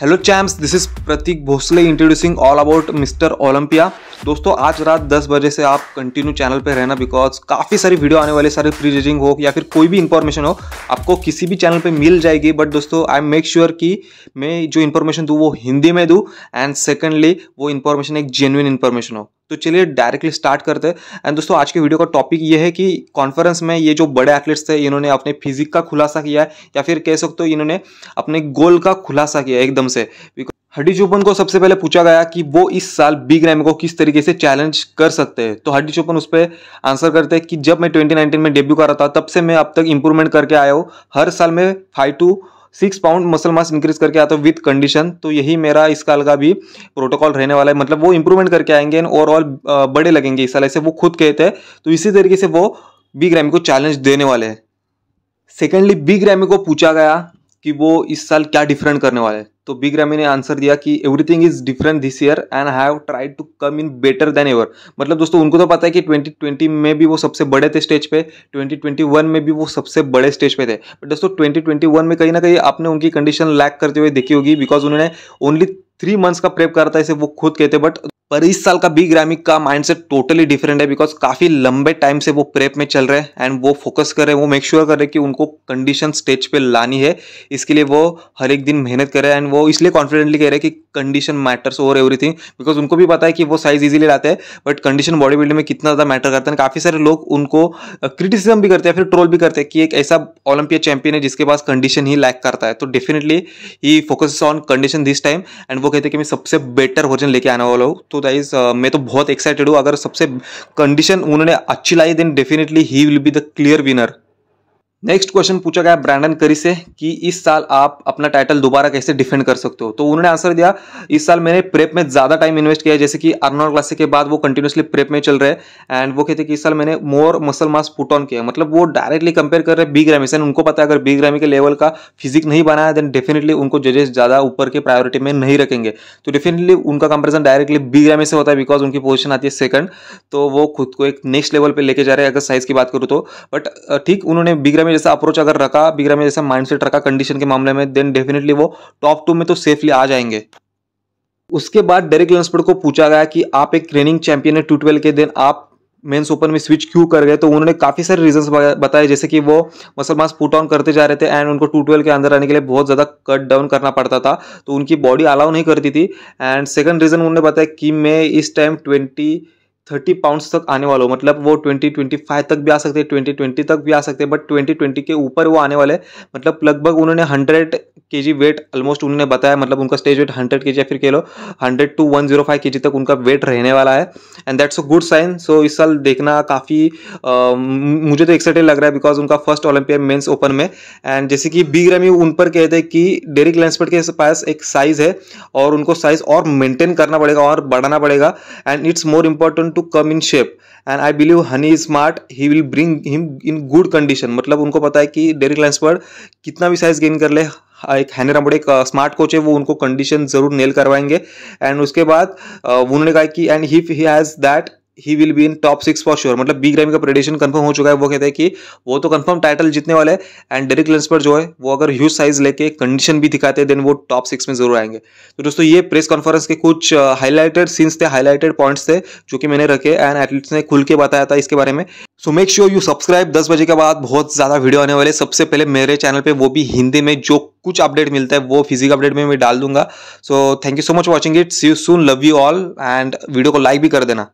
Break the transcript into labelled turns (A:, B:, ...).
A: hello champs this is Prateek Bhosale introducing all about mister Olympia दोस्तों आज रात 10 बजे से आप कंटिन्यू चैनल पर रहना बिकॉज काफ़ी सारी वीडियो आने वाले सारे प्री रेजिंग हो या फिर कोई भी इन्फॉर्मेशन हो आपको किसी भी चैनल पे मिल जाएगी बट दोस्तों आई मेक श्योर कि मैं जो इन्फॉर्मेशन दूँ वो हिंदी में दूँ एंड सेकेंडली वो इन्फॉर्मेशन एक जेन्यून इन्फॉर्मेशन हो तो चलिए डायरेक्टली स्टार्ट करते हैं एंड दोस्तों आज के वीडियो का टॉपिक ये है कि कॉन्फ्रेंस में ये जो बड़े एथलीट्स थे इन्होंने अपने फिजिक का खुलासा किया है या फिर कह सकते हो इन्होंने अपने गोल का खुलासा किया एकदम से हड्डी चोपन को सबसे पहले पूछा गया कि वो इस साल बिग रैम को किस तरीके से चैलेंज कर सकते हैं तो हड्डी चोपन उस पर आंसर करते हैं कि जब मैं 2019 में डेब्यू कर रहा था तब से मैं अब तक इंप्रूवमेंट करके आया हूँ हर साल मैं five two six pound muscle mass increase करके आता है विथ कंडीशन तो यही मेरा इस साल का भी प्रोटोकॉल रहने वाला है मतलब वो इंप्रूवमेंट करके आएंगे एंड ओवरऑल बड़े लगेंगे इस साल ऐसे वो खुद कहते हैं तो इसी तरीके से वो बिग रैमी को चैलेंज देने वाले हैं सेकेंडली बिग रैमी को पूछा गया कि वो इस साल क्या डिफरेंट करने वाले हैं तो बिग रैमी ने आंसर दिया कि everything is different this year and have tried to come in better than ever मतलब दोस्तों उनको तो पता है कि 2020 में भी वो सबसे बड़े थे स्टेज पे 2021 में भी वो सबसे बड़े स्टेज पे थे बट दोस्तों 2021 में कहीं ना कहीं आपने उनकी कंडीशन लैक करते हुए देखी होगी बिकॉज उन्होंने ओनली थ्री मंथ्स का प्रेप करा था इसे वो खुद कहते बट पर इस साल का बी ग्रामिक का माइंडसेट टोटली डिफरेंट है बिकॉज काफी लंबे टाइम से वो प्रेप में चल रहे हैं एंड वो फोकस कर रहे हैं वो मेक श्योर sure कर रहे हैं कि उनको कंडीशन स्टेज पे लानी है इसके लिए वो हर एक दिन मेहनत कर रहे हैं एंड वो इसलिए कॉन्फिडेंटली कह रहे हैं कि condition matters over everything because उनको भी पता है कि वो साइज इजिली लाते हैं बट कंडीशन बॉडी बिल्डिंग में कितना ज्यादा मैटर करता है काफी सारे लोग उनको क्रिटिसिज्म भी करते हैं फिर ट्रोल भी करते हैं कि एक ऐसा ओलंपिया चैंपियन है जिसके पास कंडीशन ही लैक करता है तो डेफिनेटली ही focus on condition this time and वो कहते हैं कि मैं सबसे बेटर वर्जन लेके आने वाला हूँ तो तो गाइज uh, मैं तो बहुत एक्साइटेड हूँ अगर सबसे कंडीशन उन्होंने अच्छी लाई देन डेफिनेटली ही will be the clear winner next question पूछा गया ब्रांडन करी से कि इस साल आप अपना टाइटल दोबारा कैसे डिफेंड कर सकते हो तो उन्होंने आंसर दिया इस साल मैंने प्रेप में ज़्यादा टाइम इन्वेस्ट किया जैसे कि अर्नोर क्लासिक के बाद वो कंटिन्यूसली प्रेप में चल रहे हैं एंड वो कहते हैं कि इस साल मैंने more muscle mass put on किया मतलब वो डायरेक्टली कंपेयर कर रहे हैं बी ग्रामी से उनको पता है अगर बी ग्रामी के लेवल का फिजिक नहीं बनाया देन डेफिनेटली उनको जजेस ज़्यादा ऊपर के प्रायोरिटी में नहीं रखेंगे तो डेफिनेटली उनका कंपेरिजन डायरेक्टली बी ग्रामी से होता है बिकॉज उनकी पोजिशन आती है सेकंड तो वो खुद को एक नेक्स्ट लेवल पर लेके जा रहे हैं अगर साइज की बात करूँ तो बट ठीक उन्होंने बी जैसा अप्रोच अगर रखा बिगरा में जैसा माइंडसेट रखा कंडीशन के मामले में देन डेफिनेटली वो टॉप टू में तो सेफली आ जाएंगे उसके बाद डेरिक लेंसफोर्ड को पूछा गया कि आप एक ट्रेनिंग चैंपियन है टू के देन आप मेंस ओपन में स्विच क्यों कर गए तो उन्होंने काफ़ी सारे रीजंस बताए जैसे कि वो मसल मास पुट ऑन करते जा रहे थे एंड उनको टू ट्वेल्व के अंदर आने के लिए बहुत ज़्यादा कट डाउन करना पड़ता था तो उनकी बॉडी अलाउ नहीं करती थी एंड सेकंड रीज़न उन्होंने बताया कि मैं इस टाइम ट्वेंटी थर्टी पाउंड्स तक आने वाला हो मतलब वो ट्वेंटी ट्वेंटी फाइव तक भी आ सकते हैं ट्वेंटी ट्वेंटी तक भी आ सकते हैं बट ट्वेंटी ट्वेंटी के ऊपर वो आने वाले मतलब लगभग उन्होंने हंड्रेड के जी वेट ऑलमोस्ट उन्होंने बताया मतलब उनका स्टेज वेट हंड्रेड के जी या फिर कह लो hundred to one zero five K G तक उनका वेट रहने वाला है and that's a good sign so इस साल देखना काफ़ी मुझे तो एक्साइटेड लग रहा है बिकॉज उनका फर्स्ट ओलंपिया मेन्स ओपन में एंड जैसे कि बी ग्रामी उन पर कहते हैं कि डेरिक लैंसपर्ट के पास एक साइज़ है और उनको साइज़ और मेंटेन करना पड़ेगा और बढ़ाना पड़ेगा and it's more important to come in shape and I believe Hany is smart he will bring him in good condition मतलब उनको पता है कि डेरिक लैंसपर्ट कितना भी साइज़ गेन कर ले हाँ, एक हैनरामोड एक स्मार्ट कोच है वो उनको कंडीशन ज़रूर नेल करवाएंगे एंड उसके बाद उन्होंने कहा कि and he has that he will be in top six for sure मतलब बी ग्रामी का प्रेडिशन कंफर्म हो चुका है वो कहते हैं कि वो तो कंफर्म टाइटल जीतने वाले एंड डेरिक लेंस पर जो है वो अगर ह्यूज साइज लेके कंडीशन भी दिखाते हैं देन वो टॉप सिक्स में जरूर आएंगे तो दोस्तों ये प्रेस कॉन्फ्रेंस के कुछ हाईलाइटेड uh, सीन्स थे हाईलाइटेड पॉइंट्स थे जो कि मैंने रखे एंड एथलीट्स ने खुल के बताया था इसके बारे में so make sure you subscribe दस बजे के बाद बहुत ज़्यादा वीडियो आने वाले सबसे पहले मेरे चैनल पर वो भी हिंदी में जो कुछ अपडेट मिलता है वो फिजिक अपडेट में मैं डाल दूंगा so thank you so much watching it see you soon love you all and video को लाइक भी कर देना